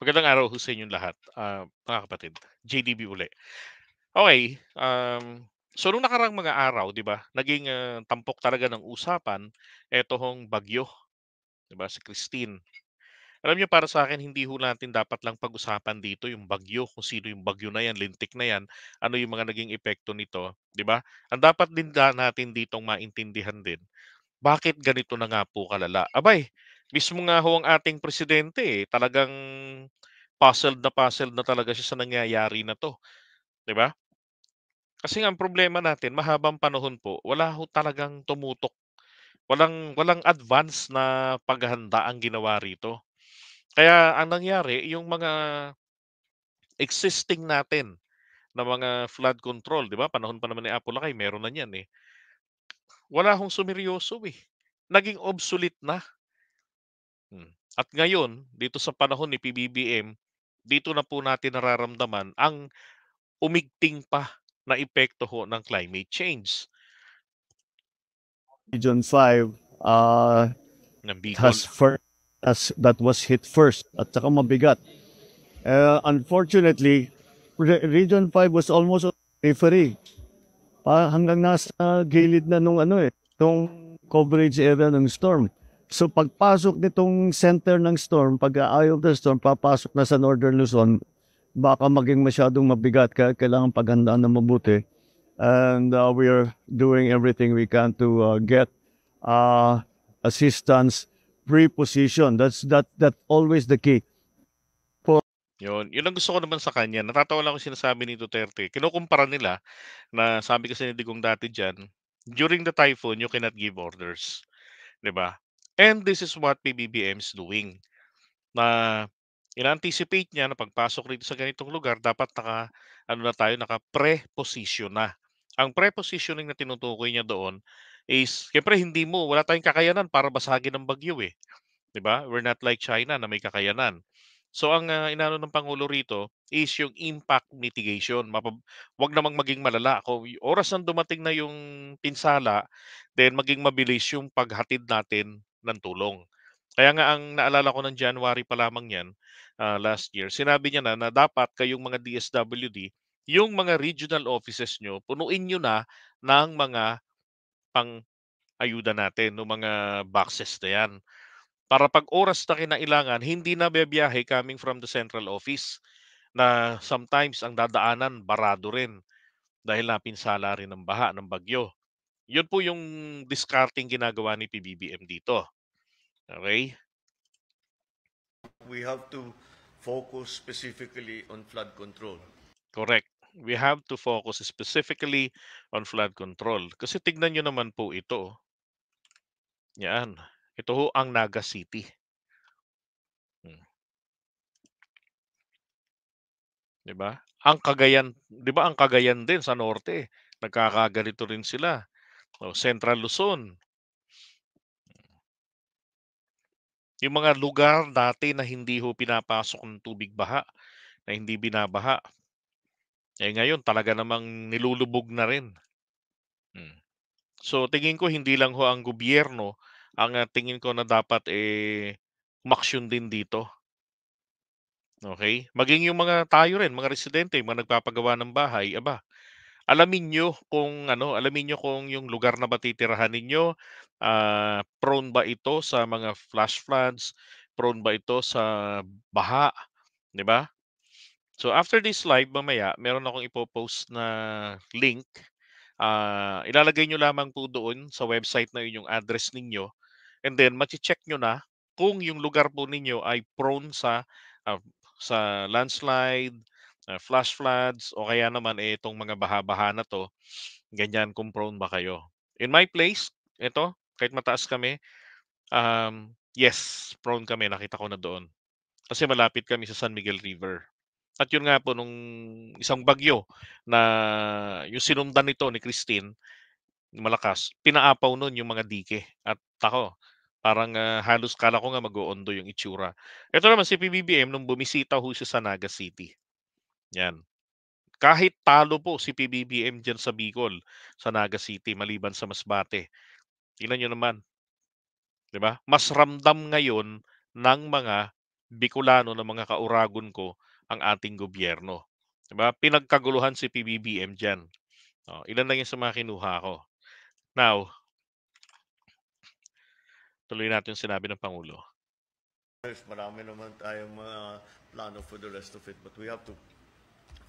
Magandang araw ho sa inyong lahat, uh, mga kapatid. JDB uli. Okay, um, so nung nakarang mga araw, di ba, naging uh, tampok talaga ng usapan, eto hong bagyo, di ba, si Christine. Alam niyo para sa akin, hindi ho natin dapat lang pag-usapan dito yung bagyo, kung sino yung bagyo na yan, lintik na yan, ano yung mga naging epekto nito, di ba? Ang dapat din natin ditong maintindihan din, bakit ganito na nga po kalala? Abay, Mismo nga ho ang ating presidente, eh, talagang puzzled na puzzled na talaga siya sa nangyayari na to. 'Di ba? Kasi nga ang problema natin, mahabang panahon po, wala ho talagang tumutok. Walang walang advance na paghahanda ang ginawa rito. Kaya ang nangyari, yung mga existing natin na mga flood control, 'di ba? Panahon pa naman ni Apo Lakay, meron na niyan eh. Wala hong sumiryoso eh. Naging obsolete na Mm. At ngayon, dito sa panahon ni PBBM, dito na po natin nararamdaman ang umigting pa na epekto ho ng climate change. Region 5 uh, has first, as that was hit first at saka mabigat. Uh, unfortunately, Region 5 was almost on periphery. Pa, hanggang nasa gilid na nung ano eh, nung coverage area ng storm. So pagpasok nitong center ng storm, pag eye of the storm, papasok na sa Northern Luzon, baka maging masyadong mabigat kaya kailangan paghandaan na mabuti. And uh, we are doing everything we can to uh, get uh, assistance pre-position. That's that that always the key. For... Yun. Yun ang gusto ko naman sa kanya. Natatawa lang ako sinasabi ni Duterte. Kinukumpara nila na sabi kasi ni Digong dati dyan, during the typhoon, you cannot give orders. 'di ba? And this is what PBBM is doing. Na ina-anticipate niya na pagpasok rito sa ganitong lugar, dapat naka, ano na tayo, naka-preposition na. Ang prepositioning na tinutukoy niya doon is, siyempre hindi mo, wala tayong kakayanan para basagin ng bagyo eh. ba diba? We're not like China na may kakayanan. So ang uh, ah, inano ng Pangulo rito is yung impact mitigation. Mapab wag namang maging malala. Kung oras nang dumating na yung pinsala, then maging mabilis yung paghatid natin ng tulong. Kaya nga ang naalala ko ng January pa lamang yan uh, last year, sinabi niya na na dapat kayong mga DSWD, yung mga regional offices nyo, punuin nyo na ng mga pang ayuda natin, ng mga boxes na yan. Para pag oras na kinailangan, hindi na biyahe coming from the central office na sometimes ang dadaanan barado rin dahil napinsala rin ng baha, ng bagyo. Yun po yung discarding ginagawa ni PBBM dito. Okay? We have to focus specifically on flood control. Correct. We have to focus specifically on flood control. Kasi tignan nyo naman po ito. Yan. Ito ho ang Naga City. Hmm. 'Di ba? Ang Cagayan, 'di ba ang Cagayan din sa norte, eh. nagkakaganito rin sila o Central Luzon. Yung mga lugar dati na hindi ho pinapasok ng tubig baha, na hindi binabaha, eh ngayon talaga namang nilulubog na rin. Hmm. So tingin ko hindi lang ho ang gobyerno ang ah, tingin ko na dapat eh umaksyon din dito. Okay? Maging yung mga tayo rin, mga residente, mga nagpapagawa ng bahay, aba, alamin nyo kung ano, alamin nyo kung yung lugar na matitirahan ninyo, uh, prone ba ito sa mga flash floods, prone ba ito sa baha, 'di ba? So after this live mamaya, meron akong ipo-post na link. Uh, ilalagay nyo lamang po doon sa website na inyong address ninyo and then ma check nyo na kung yung lugar po ninyo ay prone sa uh, sa landslide, uh, flash floods o kaya naman eh, itong mga baha-baha na to, ganyan kung prone ba kayo. In my place, ito, kahit mataas kami, um, yes, prone kami, nakita ko na doon. Kasi malapit kami sa San Miguel River. At yun nga po, nung isang bagyo na yung sinundan nito ni Christine, malakas, pinaapaw nun yung mga dike. At ako, parang uh, halos kala ko nga mag-oondo yung itsura. Ito naman si PBBM nung bumisita ho siya sa Naga City. 'Yan. Kahit talo po si PBBM diyan sa Bicol, sa Naga City maliban sa Masbate. Tingnan niyo naman. 'Di ba? Mas ramdam ngayon ng mga Bicolano ng mga kauragon ko ang ating gobyerno. 'Di ba? Pinagkaguluhan si PBBM diyan. Oh, ilan lang 'yung sa mga kinuha ko. Now, tuloy natin sinabi ng Pangulo. Marami naman tayong mga plano for the rest of it but we have to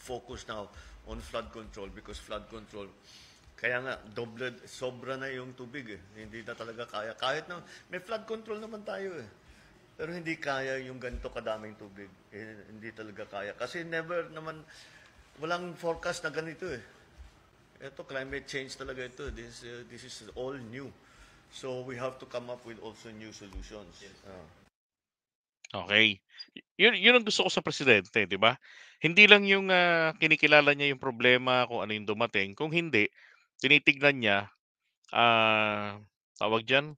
focus now on flood control because flood control kaya nga, doble, sobra na yung tubig eh. Hindi na talaga kaya. Kahit na, may flood control naman tayo eh. Pero hindi kaya yung ganito kadaming tubig. Eh, hindi talaga kaya. Kasi never naman, walang forecast na ganito eh. Ito, climate change talaga ito. This, uh, this is all new. So we have to come up with also new solutions. Yes. Uh. Okay. Yun, yun ang gusto ko sa presidente, di ba? Hindi lang yung ah, kinikilala niya yung problema, kung ano yung dumating. Kung hindi, tinitignan niya, ah, tawag dyan,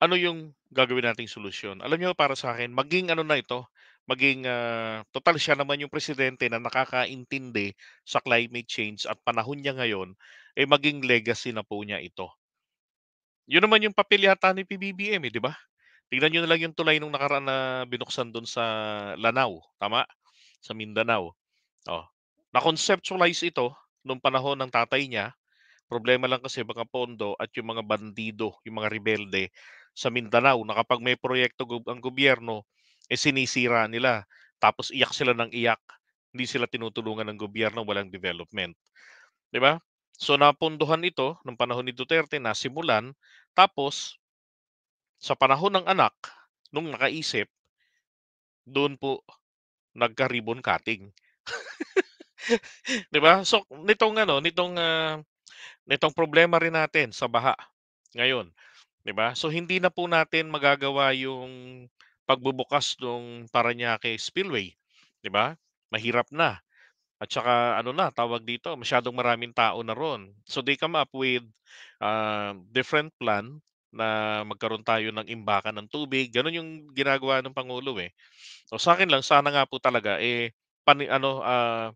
ano yung gagawin nating solusyon. Alam niyo para sa akin, maging ano na ito, maging ah, total siya naman yung presidente na nakakaintindi sa climate change at panahon niya ngayon, eh maging legacy na po niya ito. Yun naman yung papel ni PBBM, eh, di ba? Tingnan nyo na lang yung tulay nung nakaraan na binuksan doon sa Lanao, tama? Sa Mindanao. Oh. Na-conceptualize ito noong panahon ng tatay niya. Problema lang kasi mga pondo at yung mga bandido, yung mga rebelde sa Mindanao na kapag may proyekto ang gobyerno, eh sinisira nila. Tapos iyak sila ng iyak. Hindi sila tinutulungan ng gobyerno, walang development. 'Di ba? So napondohan ito noong panahon ni Duterte na simulan tapos sa panahon ng anak, nung nakaisip, doon po nagka-ribbon cutting. 'Di ba? So nitong ano, nitong uh, nitong problema rin natin sa baha ngayon, 'di ba? So hindi na po natin magagawa yung pagbubukas ng Paranaque Spillway, 'di ba? Mahirap na. At saka ano na, tawag dito, masyadong maraming tao na ron. So they come up with uh, different plan na magkaroon tayo ng imbakan ng tubig. Ganun yung ginagawa ng Pangulo eh. So sa akin lang, sana nga po talaga, eh, pan, ano, uh,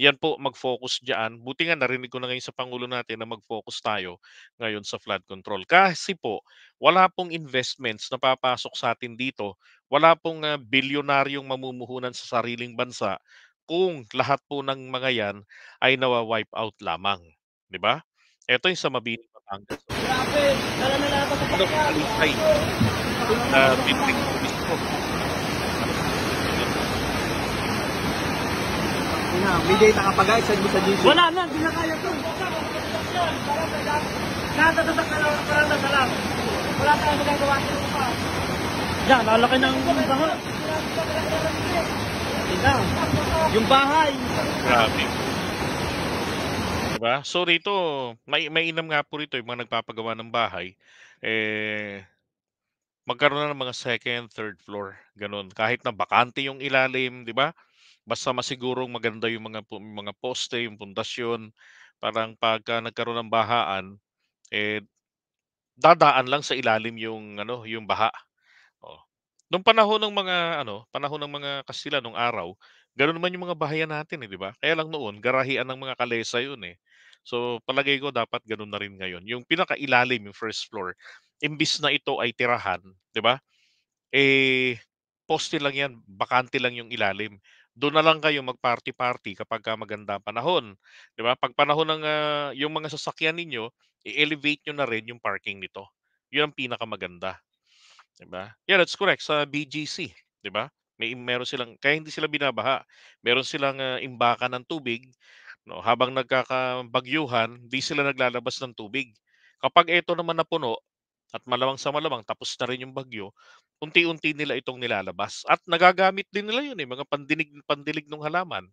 yan po, mag-focus dyan. Buti nga narinig ko na ngayon sa Pangulo natin na mag-focus tayo ngayon sa flood control. Kasi po, wala pong investments na papasok sa atin dito. Wala pong uh, bilyonaryong mamumuhunan sa sariling bansa kung lahat po ng mga yan ay nawa-wipe out lamang. 'di ba? Ito yung sa Mabini Batangas. So, Grabe! talisay na ano, ah, bibig ko mismo. Na, bigay nakapagay sa sa Jesus. Wala na, hindi na kaya to. Natatatak na lang, parang sa lang. Wala tayong magagawa sa lupa. Yan, lalaki ng baha. Tingnan, yung bahay. Grabe ba? So rito, may may inam nga po rito yung mga nagpapagawa ng bahay. Eh magkaroon na ng mga second, third floor, ganun. Kahit na bakante yung ilalim, 'di ba? Basta masigurong maganda yung mga mga poste, yung pundasyon, parang pagka nagkaroon ng bahaan, eh dadaan lang sa ilalim yung ano, yung baha. Oh. Noong panahon ng mga ano, panahon ng mga Kastila nung araw, Ganun naman yung mga bahayan natin eh, di ba? Kaya lang noon, garahian ng mga kalesa yun eh. So palagay ko dapat ganun na rin ngayon. Yung pinakailalim, yung first floor, imbis na ito ay tirahan, 'di ba? Eh poste lang 'yan, bakante lang yung ilalim. Doon na lang kayo magparty-party kapag maganda panahon, 'di ba? Pag panahon ng uh, yung mga sasakyan ninyo, i-elevate niyo na rin yung parking nito. 'Yun ang pinakamaganda. 'Di ba? Yeah, that's correct sa BGC, 'di ba? May meron silang kaya hindi sila binabaha. Meron silang uh, imbakan ng tubig No, habang nagkakabagyuhan, di sila naglalabas ng tubig. Kapag ito naman napuno at malamang sa malamang tapos na rin yung bagyo, unti-unti nila itong nilalabas at nagagamit din nila yun eh mga pandinig pandilig ng halaman.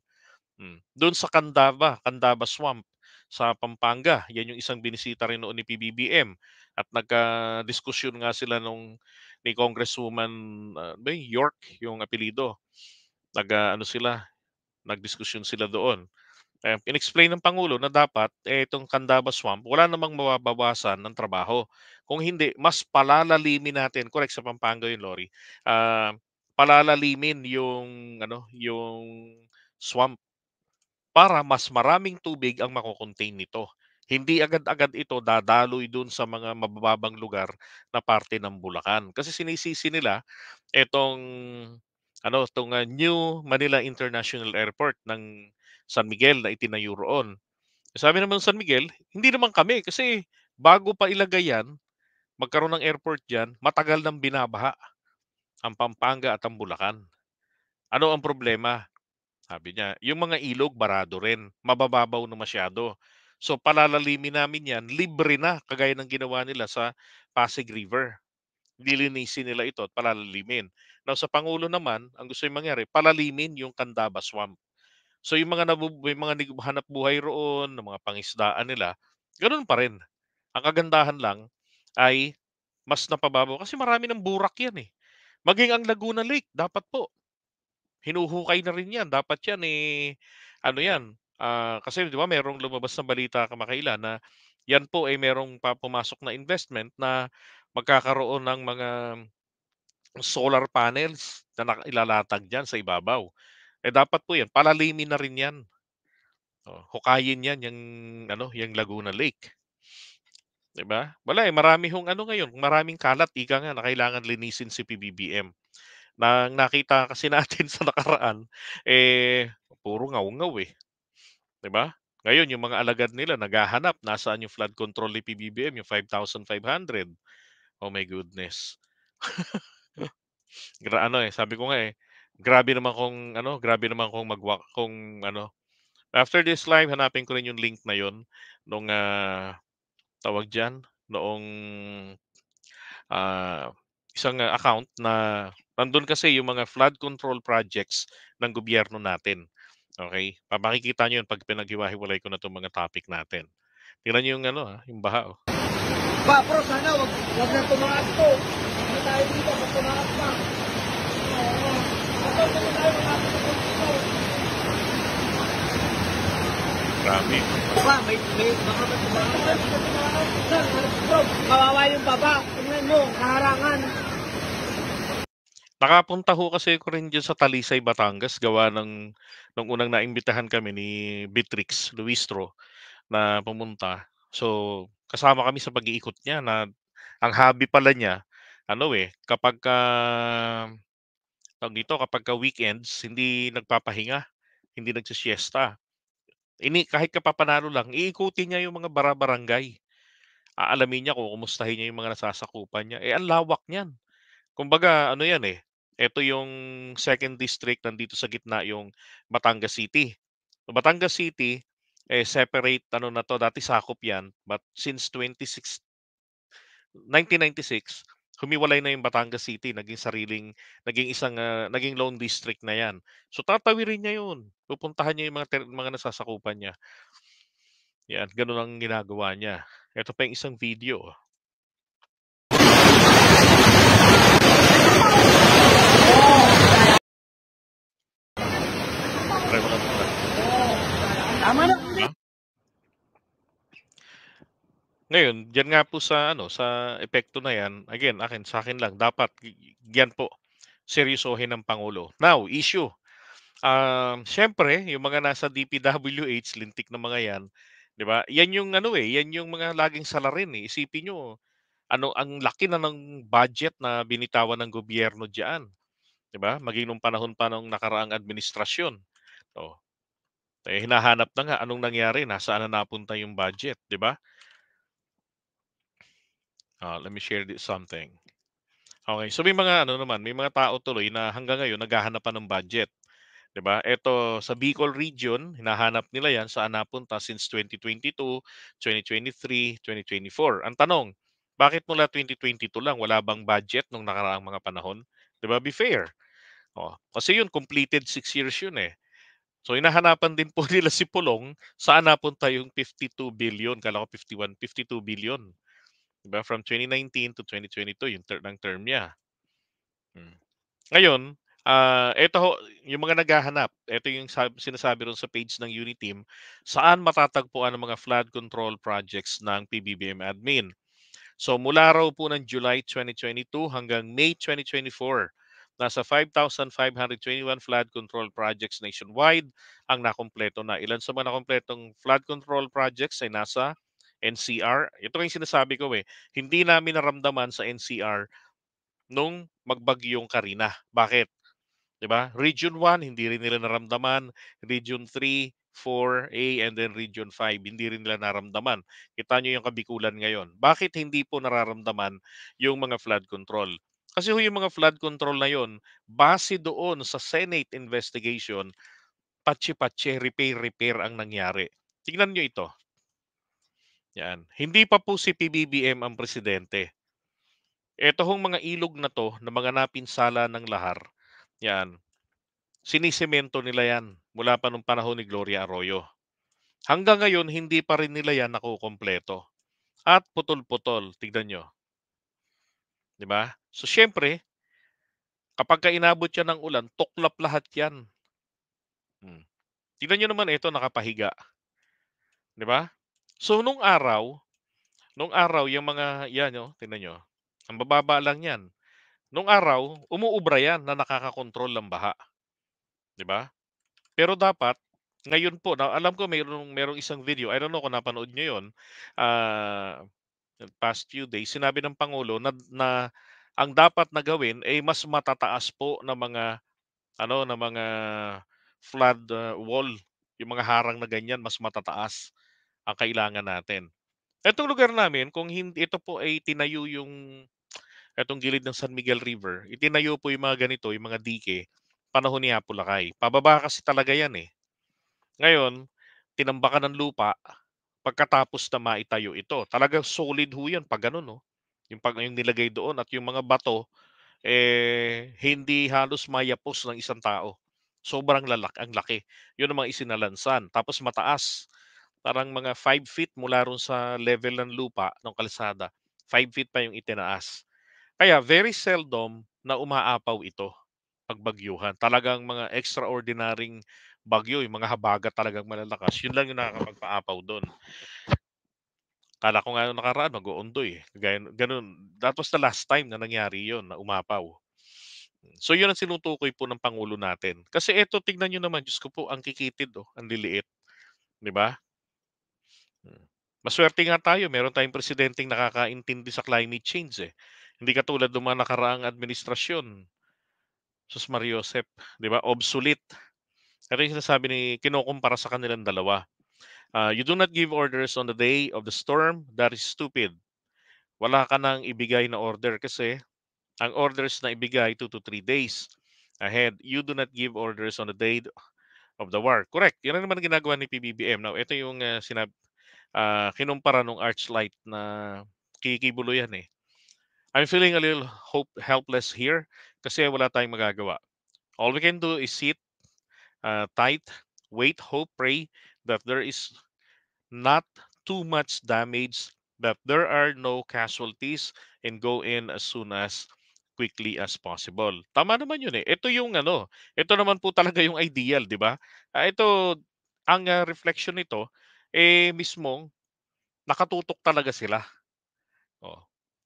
Hmm. Doon sa Candaba, Candaba Swamp sa Pampanga, yan yung isang binisita rin noon ni PBBM at nagka-diskusyon nga sila nung ni Congresswoman uh, York yung apelido. Nag uh, ano sila, nagdiskusyon sila doon. Eh, inexplain ng Pangulo na dapat eh, itong Candaba Swamp, wala namang mababawasan ng trabaho. Kung hindi, mas palalalimin natin, correct sa Pampanga yun, Lori, uh, palalalimin yung, ano, yung swamp para mas maraming tubig ang makukontain nito. Hindi agad-agad ito dadaloy dun sa mga mabababang lugar na parte ng Bulacan. Kasi sinisisi nila itong ano itong uh, ah, New Manila International Airport ng San Miguel na itinayo roon. Sabi naman San Miguel, hindi naman kami kasi bago pa ilagay yan, magkaroon ng airport diyan, matagal nang binabaha ang Pampanga at ang Bulacan. Ano ang problema? Sabi niya, yung mga ilog barado rin, mabababaw na masyado. So palalalimin namin yan, libre na kagaya ng ginawa nila sa Pasig River nilinisin nila ito at palalimin. Now sa Pangulo naman, ang gusto yung mangyari, palalimin yung Candaba Swamp. So yung mga, nabu- may mga hanap buhay roon, ng mga pangisdaan nila, ganun pa rin. Ang kagandahan lang ay mas napababaw kasi marami ng burak yan eh. Maging ang Laguna Lake, dapat po. Hinuhukay na rin yan. Dapat yan eh, ano yan, Uh, kasi di ba merong lumabas na balita kamakailan na yan po ay merong pumasok na investment na magkakaroon ng mga solar panels na ilalatag dyan sa ibabaw. Eh dapat po yan, palalimin na rin yan. O, oh, hukayin yan yung, ano, yung Laguna Lake. 'Di ba? Wala eh, marami hong ano ngayon, maraming kalat ika nga na kailangan linisin si PBBM. Nang nakita kasi natin sa nakaraan, eh puro ngaw-ngaw eh. 'Di ba? Ngayon, yung mga alagad nila naghahanap nasaan yung flood control ni PBBM, yung 5,500. Oh my goodness. Gra ano eh, sabi ko nga eh, grabe naman kung ano, grabe naman kung mag kung ano. After this live, hanapin ko rin yung link na yon nung uh, tawag diyan noong uh, isang account na nandun kasi yung mga flood control projects ng gobyerno natin. Okay? Makikita niyo yun pag pinaghiwa-hiwalay ko na itong mga topic natin. Tingnan niyo yung ano, ha, ah, yung baha. Oh pa, pero sana wag, wag na tumaas to. Hindi ano tayo dito sa tumaas na. Ito, ito tayo makakasapot dito. Grabe. Ba, may, may, baka ba tumaas? Sir, bro, kawawa yung baba. Tingnan mo, kaharangan. Nakapunta ho kasi ko rin dyan sa Talisay, Batangas, gawa ng nung unang naimbitahan kami ni Beatrix Luistro na pumunta. So, kasama kami sa pag-iikot niya na ang hobby pala niya, ano eh, kapag uh, dito, kapag ka weekends, hindi nagpapahinga, hindi nagsisiesta. Ini, kahit kapapanalo lang, iikutin niya yung mga barabarangay. Aalamin niya kung kumustahin niya yung mga nasasakupan niya. Eh, ang lawak niyan. Kumbaga, ano yan eh, ito yung second district nandito sa gitna yung Batangas City. So, Batangas City, eh, separate ano na to, dati sakop yan. But since 26, 1996, humiwalay na yung Batangas City, naging sariling, naging isang, uh, naging lone district na yan. So tatawirin niya yun. Pupuntahan niya yung mga, mga nasasakupan niya. Yan, ganun ang ginagawa niya. Ito pa yung isang video. Ah. Ngayon, diyan nga po sa ano, sa epekto na 'yan, again, akin sa akin lang dapat yan po seryosohin ng pangulo. Now, issue. Um, ah, syempre, yung mga nasa DPWH, lintik ng mga 'yan, 'di ba? Yan yung ano eh, yan yung mga laging salarin eh. Isipin niyo ano ang laki na ng budget na binitawan ng gobyerno diyan. 'Di ba? Maging nung panahon pa ng nakaraang administrasyon. So, oh, eh, hinahanap na nga anong nangyari, nasaan na napunta yung budget, 'di ba? Uh, let me share this something. Okay, so may mga ano naman, may mga tao tuloy na hanggang ngayon naghahanap pa ng budget. 'Di ba? Ito sa Bicol region, hinahanap nila 'yan sa napunta since 2022, 2023, 2024. Ang tanong, bakit mula 2022 lang wala bang budget nung nakaraang mga panahon? 'Di ba? Be fair. Oh, kasi 'yun completed 6 years 'yun eh. So hinahanapan din po nila si Pulong sa napunta yung 52 billion, kala ko 51, 52 billion Diba? From 2019 to 2022, yung third ng term niya. Hmm. Ngayon, uh, ah, ito, yung mga naghahanap, ito yung sinasabi ron sa page ng Uniteam, saan matatagpuan ang mga flood control projects ng PBBM admin. So mula raw po ng July 2022 hanggang May 2024, nasa 5,521 flood control projects nationwide ang nakompleto na. Ilan sa mga nakompletong flood control projects ay nasa NCR. Ito yung sinasabi ko eh, hindi namin naramdaman sa NCR nung magbagyong Karina. Bakit? 'Di ba? Region 1 hindi rin nila naramdaman, Region 3, 4A and then Region 5 hindi rin nila naramdaman. Kita nyo yung kabikulan ngayon. Bakit hindi po nararamdaman yung mga flood control? Kasi yung mga flood control na yon, base doon sa Senate investigation, patsi-patsi, repair-repair ang nangyari. Tingnan nyo ito. Yan. Hindi pa po si PBBM ang presidente. Ito hong mga ilog na to na mga napinsala ng lahar. Yan. Sinisemento nila yan mula pa nung panahon ni Gloria Arroyo. Hanggang ngayon, hindi pa rin nila yan nakukompleto. At putol-putol, tignan nyo. Di ba? So, syempre, kapag ka yan ng ulan, tuklap lahat yan. Hmm. Tignan nyo naman ito, nakapahiga. Di ba? So nung araw, nung araw yung mga yan oh, tingnan nyo. Ang bababa lang 'yan. Nung araw, umuubra 'yan na nakakakontrol ng baha. 'Di ba? Pero dapat ngayon po, na alam ko mayroong mayroong isang video. I don't know kung napanood niyo 'yon. Uh, ah, past few days, sinabi ng pangulo na, na ang dapat na gawin ay mas matataas po ng mga ano na mga flood uh, wall, yung mga harang na ganyan mas matataas ang kailangan natin. Itong lugar namin, kung hindi, ito po ay tinayo yung itong gilid ng San Miguel River, itinayo po yung mga ganito, yung mga dike, panahon ni Apulakay. Pababa kasi talaga yan eh. Ngayon, tinambakan ng lupa, pagkatapos na maitayo ito. Talagang solid ho yan pag ganun, no? Yung, pag, yung nilagay doon at yung mga bato, eh, hindi halos mayapos ng isang tao. Sobrang lalak, ang laki. Yun ang mga isinalansan. Tapos mataas parang mga 5 feet mula ron sa level ng lupa ng kalsada. 5 feet pa yung itinaas. Kaya very seldom na umaapaw ito pag bagyuhan. Talagang mga extraordinaryong bagyo, yung mga habagat talagang malalakas. Yun lang yung nakakapagpaapaw doon. Kala ko nga nung nakaraan, mag-uundoy. Eh. Ganun. That was the last time na nangyari yon na umapaw. So yun ang sinutukoy po ng Pangulo natin. Kasi eto, tignan nyo naman, Diyos ko po, ang kikitid, oh, ang liliit. Di ba? Hmm. Maswerte nga tayo, meron tayong presidenteng nakakaintindi sa climate change eh. Hindi katulad ng mga nakaraang administrasyon. Sus Mario Josep, 'di ba? Obsolete. Pero yung sinasabi ni kinukumpara sa kanilang dalawa. Uh, you do not give orders on the day of the storm, that is stupid. Wala ka nang ibigay na order kasi ang orders na ibigay 2 to 3 days ahead. You do not give orders on the day of the war. Correct. Yan naman ginagawa ni PBBM. Now, ito yung uh, ah, sinabi uh, kinumpara nung Archlight na kikibulo yan eh. I'm feeling a little hope helpless here kasi wala tayong magagawa. All we can do is sit uh, tight, wait, hope, pray that there is not too much damage, that there are no casualties, and go in as soon as quickly as possible. Tama naman yun eh. Ito yung ano, ito naman po talaga yung ideal, di ba? Uh, ito, ang uh, reflection nito, eh mismong nakatutok talaga sila. Oh,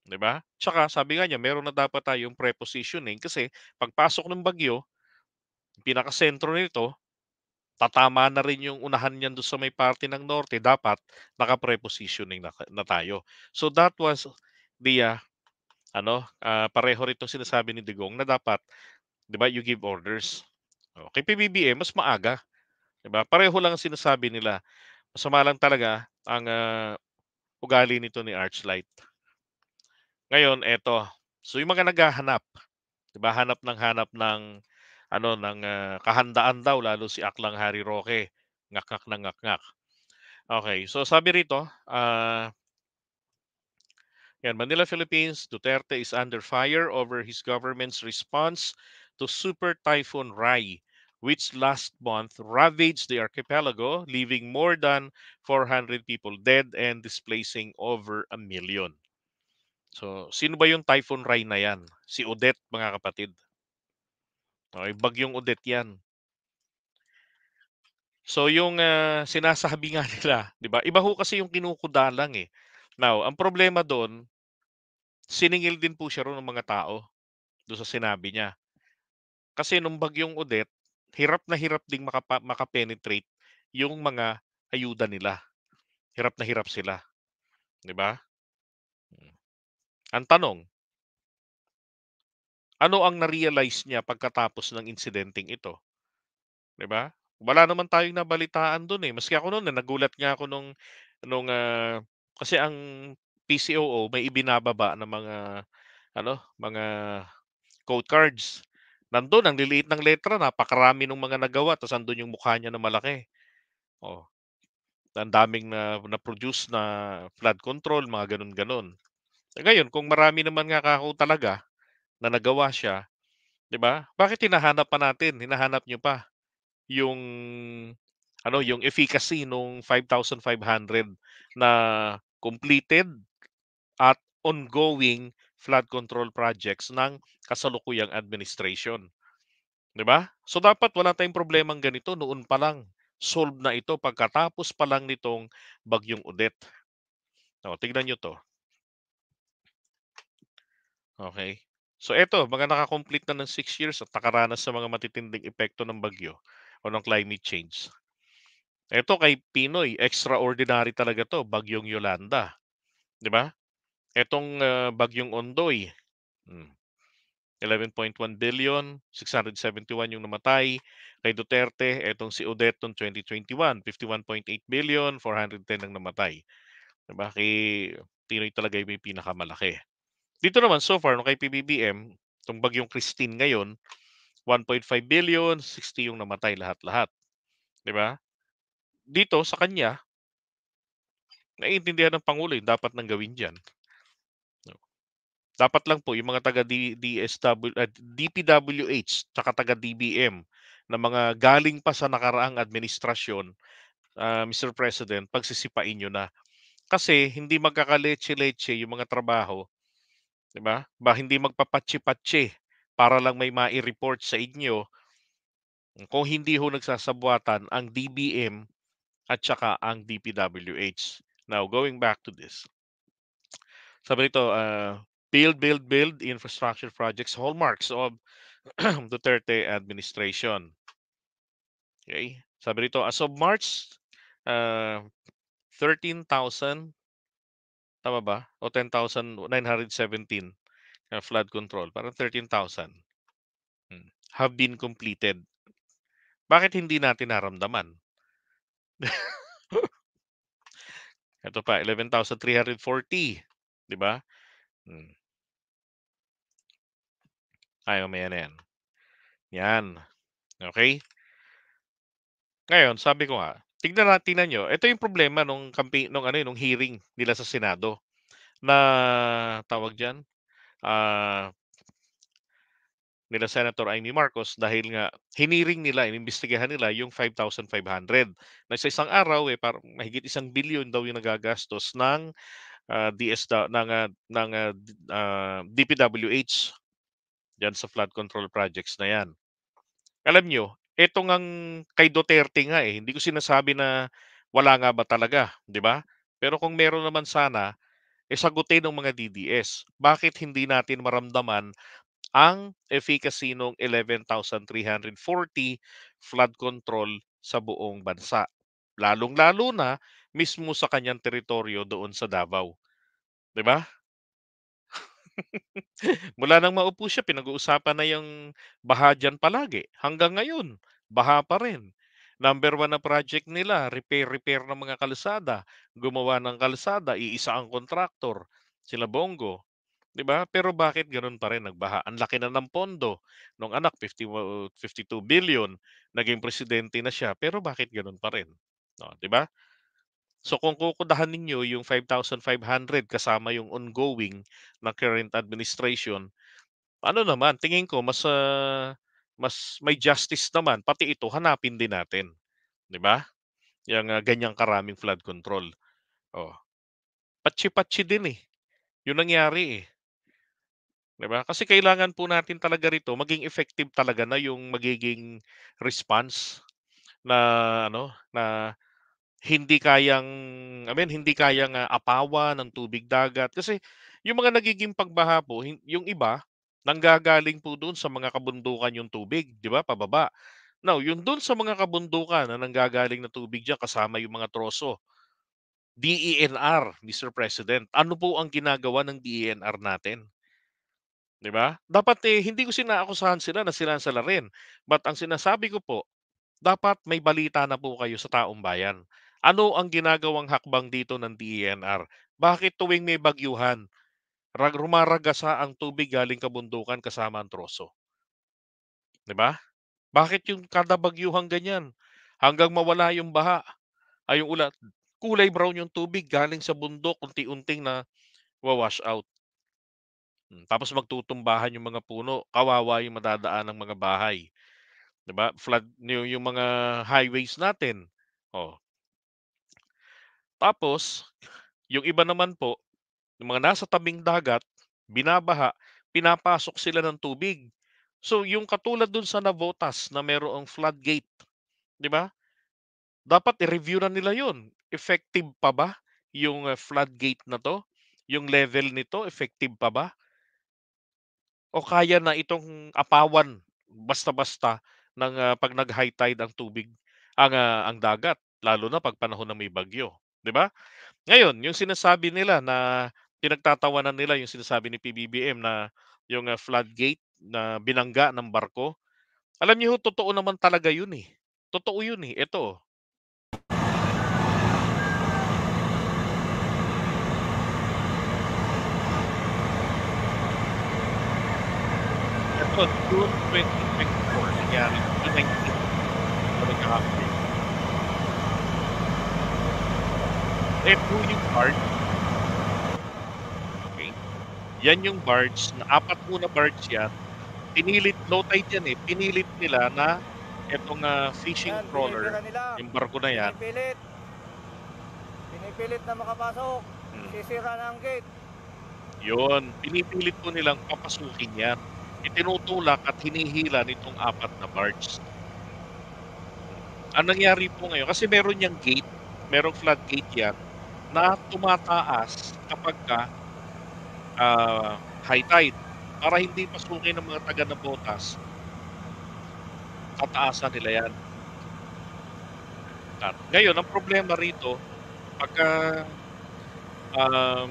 'di ba? Tsaka sabi nga niya, meron na dapat tayong prepositioning kasi pagpasok ng bagyo, pinaka-sentro nito, tatama na rin yung unahan niyan doon sa may parte ng norte, dapat naka-prepositioning na, na tayo. So that was the uh, ano, uh, pareho rito sinasabi ni Digong na dapat, 'di ba, you give orders. Okay, oh, PBBM mas maaga. 'Di ba? Pareho lang ang sinasabi nila masama lang talaga ang uh, ugali nito ni Archlight. Ngayon, eto. So yung mga naghahanap, 'di ba? Hanap ng hanap ng ano ng uh, kahandaan daw lalo si Aklang Harry Roque, ngakak na ngakngak. Okay, so sabi rito, uh, yan, Manila, Philippines, Duterte is under fire over his government's response to Super Typhoon Rai which last month ravaged the archipelago, leaving more than 400 people dead and displacing over a million. So, sino ba yung Typhoon Rai na yan? Si Odette, mga kapatid. Okay, bagyong Odette yan. So, yung uh, sinasabi nga nila, di ba? Iba ho kasi yung kinukudalang eh. Now, ang problema doon, siningil din po siya ron ng mga tao doon sa sinabi niya. Kasi nung bagyong Odette, hirap na hirap ding makapa, makapenetrate yung mga ayuda nila. Hirap na hirap sila. 'Di ba? Hmm. Ang tanong, ano ang na-realize niya pagkatapos ng insidenteng ito? 'Di ba? Wala naman tayong nabalitaan doon eh. Maski ako noon, eh, nagulat nga ako nung nung uh, kasi ang PCOO may ibinababa ng mga ano, mga code cards. Nandun, ang liliit ng letra, napakarami ng mga nagawa, tapos andun yung mukha niya na malaki. Oh. Ang daming na, na-produce na flood control, mga ganun-ganun. E ngayon, kung marami naman nga kako talaga na nagawa siya, 'di ba? Bakit hinahanap pa natin? Hinahanap niyo pa yung ano, yung efficacy nung 5,500 na completed at ongoing flood control projects ng kasalukuyang administration. 'Di ba? So dapat wala tayong problemang ganito noon pa lang. Solve na ito pagkatapos pa lang nitong bagyong Odette. No, oh, tingnan niyo 'to. Okay. So ito, mga nakakomplete na ng 6 years at nakaranas sa mga matitinding epekto ng bagyo o ng climate change. Ito kay Pinoy, extraordinary talaga to, bagyong Yolanda. 'Di ba? Itong uh, ah, bagyong Ondoy, 11.1 hmm, billion, 671 yung namatay. Kay Duterte, itong si Odeton 2021, 51.8 billion, 410 ang namatay. Diba? Kay Pinoy talaga yung pinakamalaki. Dito naman, so far, no, kay PBBM, itong bagyong Christine ngayon, 1.5 billion, 60 yung namatay lahat-lahat. 'Di ba? Dito sa kanya naiintindihan ng pangulo yung dapat nang gawin diyan. Dapat lang po yung mga taga D, DSW, uh, ah, DPWH at taga DBM na mga galing pa sa nakaraang administrasyon, uh, ah, Mr. President, pagsisipain niyo na. Kasi hindi magkakaletche-letche yung mga trabaho. Di ba? Ba hindi magpapatsi-patsi para lang may mai-report sa inyo kung hindi ho nagsasabwatan ang DBM at saka ang DPWH. Now, going back to this. Sabi nito, uh, build, build, build infrastructure projects hallmarks of Duterte administration. Okay. Sabi rito, as of March, uh, 13,000, tama ba? O 10,917 uh, flood control. Parang 13,000 hmm. have been completed. Bakit hindi natin naramdaman? Ito pa, 11,340. Di ba? Hmm. Ayaw mo yan, yan. Eh, yan. Okay? Ngayon, sabi ko nga, tignan natin tingnan nyo, ito yung problema nung, campaign, nung, ano, eh, nung hearing nila sa Senado na tawag dyan, uh, nila Senator Amy Marcos dahil nga hiniring nila, inimbestigahan nila yung 5,500. Na sa isang araw, eh, para mahigit isang bilyon daw yung nagagastos ng uh, ah, DS ng uh, ng uh, DPWH yan sa flood control projects na yan. Alam nyo, ito ngang kay Duterte nga eh, hindi ko sinasabi na wala nga ba talaga, di ba? Pero kung meron naman sana, eh sagutin ng mga DDS. Bakit hindi natin maramdaman ang efficacy ng 11,340 flood control sa buong bansa? Lalong-lalo na mismo sa kanyang teritoryo doon sa Davao. 'Di ba? Mula nang maupo siya, pinag-uusapan na yung baha diyan palagi. Hanggang ngayon, baha pa rin. Number one na project nila, repair-repair ng mga kalsada. Gumawa ng kalsada, iisa ang kontraktor, sila Bongo. 'Di ba? Pero bakit ganoon pa rin nagbaha? Ang laki na ng pondo nung anak, 50, 52 uh, billion. Naging presidente na siya, pero bakit ganun pa rin? No, 'di ba? So kung kukudahan ninyo yung 5,500 kasama yung ongoing na current administration, ano naman, tingin ko mas ah, mas may justice naman pati ito hanapin din natin, 'di ba? Yung ah, ganyang karaming flood control. Oh. Patsi-patsi din eh. 'Yun nangyari eh. 'Di ba? Kasi kailangan po natin talaga rito maging effective talaga na yung magiging response na ano na hindi kayang I mean hindi kayang uh, ah, apawa ng tubig dagat kasi yung mga nagiging pagbaha po yung iba nanggagaling po doon sa mga kabundukan yung tubig di ba pababa now yung doon sa mga kabundukan na nanggagaling na tubig diyan kasama yung mga troso DENR Mr. President ano po ang ginagawa ng DENR natin di ba dapat eh hindi ko sinaakusahan sila na sila sa larin but ang sinasabi ko po dapat may balita na po kayo sa taong bayan ano ang ginagawang hakbang dito ng DENR? Bakit tuwing may bagyuhan, rag rumaragasa ang tubig galing kabundukan kasama ang troso? 'Di ba? Bakit yung kada bagyuhan ganyan? Hanggang mawala yung baha, ay yung ulat, kulay brown yung tubig galing sa bundok, unti-unting na wa-wash out. Hmm, tapos magtutumbahan yung mga puno, kawawa yung madadaan ng mga bahay. 'Di ba? Flood yung mga highways natin. Oh, tapos, yung iba naman po, yung mga nasa tabing dagat, binabaha, pinapasok sila ng tubig. So, yung katulad dun sa Navotas na merong floodgate, di ba? Dapat i-review na nila yon. Effective pa ba yung eh, floodgate na to? Yung level nito, effective pa ba? O kaya na itong apawan basta-basta ng uh, pag nag-high tide ang tubig, ang, uh, ang dagat, lalo na pag panahon na may bagyo. 'di ba? Ngayon, yung sinasabi nila na pinagtatawanan nila yung sinasabi ni PBBM na yung uh, floodgate na binangga ng barko. Alam niyo totoo naman talaga yun eh. Totoo yun eh. Ito. Ito, oh. June 2024. Nangyari. June eh, through yung barge. Okay. Yan yung barge, na apat po na barge yan. Pinilit, low tide yan eh, pinilit nila na itong uh, fishing yan, trawler, nila. yung barko na yan. Pinipilit. Pinipilit na makapasok. Hmm. Sisira na ang gate. Yun, pinipilit po nilang papasukin yan. Itinutulak at hinihila nitong apat na barge. Ang nangyari po ngayon, kasi meron niyang gate, merong floodgate yan, na tumataas kapag ka uh, high tide para hindi pasukin ng mga taga ng botas tataasan nila yan At ngayon ang problema rito pagka um,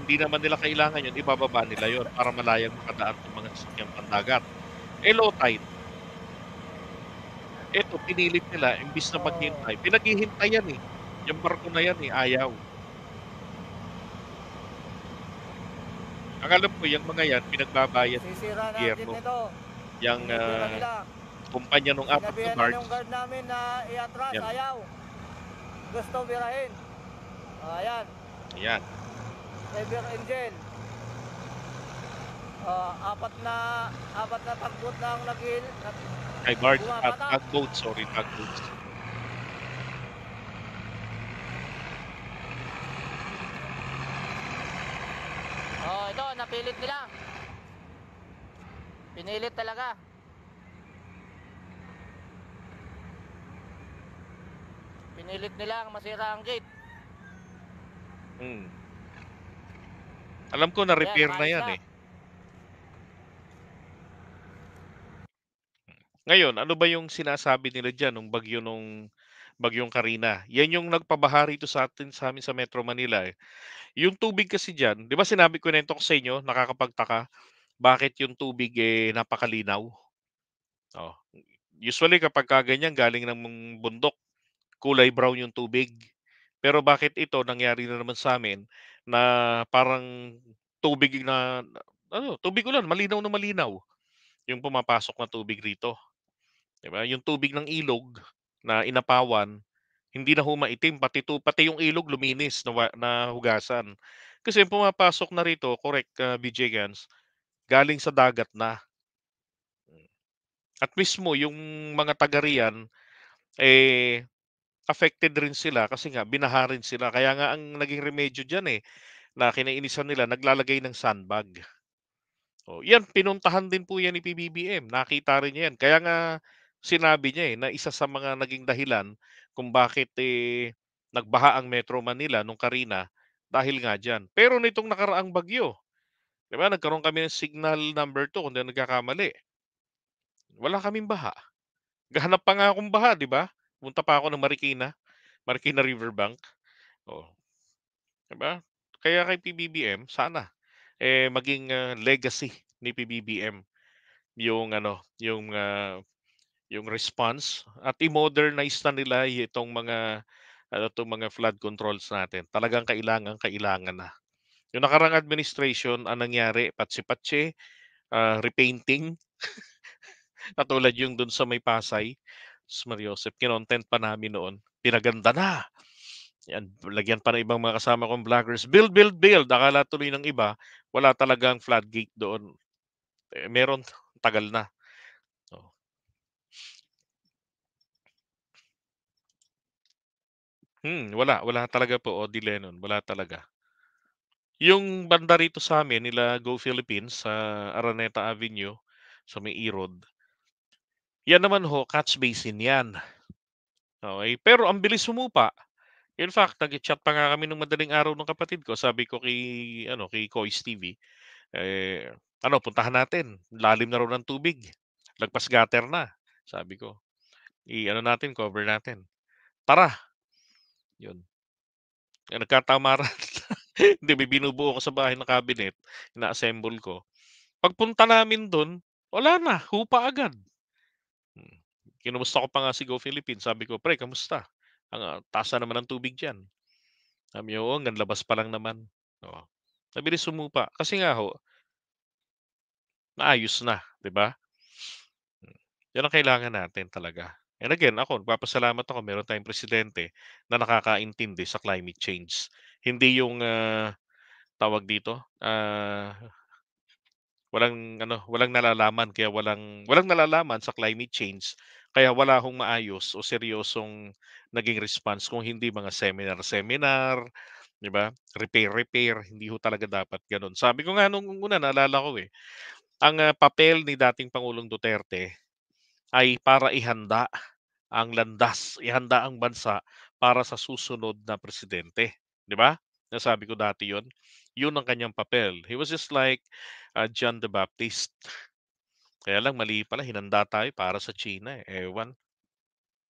hindi naman nila kailangan yun ibababa nila yun para malayang makadaan ng mga sakyang pandagat e low tide ito pinilit nila imbis na maghintay pinaghihintay yan eh yung barko na yan eh ayaw ang alam ko, yung mga yan, pinagbabayad Sisira na ang nito. Yung uh, kumpanya nung apat na guard. yung guard namin na iatras, yan. ayaw. Gusto birahin. ayan. Ayan. Ever Angel. Uh, apat na apat na tagbot na ang nagil. Ay, guard. Tugboat, sorry, tugboat. pinilit nila pinilit talaga pinilit nila ang masira ang gate mm. alam ko na repair Kaya, na yan na. eh ngayon ano ba yung sinasabi nila dyan nung bagyo nung Bagyong Karina. Yan yung nagpabaha rito sa atin sa amin sa Metro Manila. Eh. Yung tubig kasi diyan, 'di ba sinabi ko na nito sa inyo, nakakapagtaka bakit yung tubig eh napakalinaw. Oh. Usually kapag ganyan galing ng bundok, kulay brown yung tubig. Pero bakit ito nangyari na naman sa amin na parang tubig na ano, tubig ulan, malinaw na malinaw yung pumapasok na tubig rito. 'Di ba? Yung tubig ng ilog na inapawan, hindi na humaitim pati to, pati yung ilog luminis na, na hugasan. Kasi pumapasok na rito, correct uh, ah, BJ Gans, galing sa dagat na. At mismo yung mga tagarian eh affected rin sila kasi nga binaharin sila. Kaya nga ang naging remedyo diyan eh na kinainisan nila naglalagay ng sandbag. Oh, yan pinuntahan din po yan ni PBBM. Nakita rin niya yan. Kaya nga sinabi niya eh, na isa sa mga naging dahilan kung bakit eh, nagbaha ang Metro Manila nung Karina dahil nga dyan. Pero nitong nakaraang bagyo, di ba, nagkaroon kami ng signal number 2 kung di nagkakamali. Wala kaming baha. Gahanap pa nga akong baha, di ba? Punta pa ako ng Marikina, Marikina Riverbank. Oh. Di ba? Kaya kay PBBM, sana eh maging uh, legacy ni PBBM yung ano, yung uh, yung response at i-modernize na nila itong mga ano mga flood controls natin. Talagang kailangan kailangan na. Yung nakarang administration ang nangyari patsi-patsi, uh, repainting katulad yung dun sa may Pasay. Smar Joseph, kinontent pa namin noon. Pinaganda na. Yan, lagyan pa ng ibang mga kasama kong vloggers. Build, build, build. Akala tuloy ng iba, wala talagang floodgate doon. Eh, meron, tagal na. Hmm, wala, wala talaga po o Eddie Lennon, wala talaga. Yung banda rito amin, nila Go Philippines sa Araneta Avenue, sa may e Yan naman ho, catch basin yan. Okay, pero ang bilis sumupa. In fact, nag-chat pa nga kami nung madaling araw ng kapatid ko. Sabi ko kay ano, kay Kois TV, eh ano, puntahan natin. Lalim na raw ng tubig. Lagpas gutter na, sabi ko. I ano natin, cover natin. Tara. Yun. Yung nagkatamaran. Hindi, may binubuo ko sa bahay ng cabinet. Ina-assemble ko. Pagpunta namin doon, wala na. Hupa agad. Hmm. Kinumusta ko pa nga si Go Philippines. Sabi ko, pre, kamusta? Ang ah, tasa naman ng tubig dyan. Sabi niya, oo, hanggang labas pa lang naman. Oo. Nabilis sumupa. Kasi nga ho, naayos na, di ba? Hmm. Yan ang kailangan natin talaga. And again, ako nagpapasalamat ako meron tayong presidente na nakakaintindi sa climate change. Hindi yung ah, tawag dito, ah, walang ano, walang nalalaman kaya walang walang nalalaman sa climate change kaya wala hong maayos o seryosong naging response kung hindi mga seminar seminar, 'di ba? Repair repair, hindi ho talaga dapat ganun. Sabi ko nga nung una naalala ko eh, ang ah, papel ni dating Pangulong Duterte ay para ihanda ang landas, ihanda ang bansa para sa susunod na presidente. Di ba? Nasabi ko dati yon Yun ang kanyang papel. He was just like uh, John the Baptist. Kaya lang mali pala, hinanda tayo para sa China. Eh. Ewan.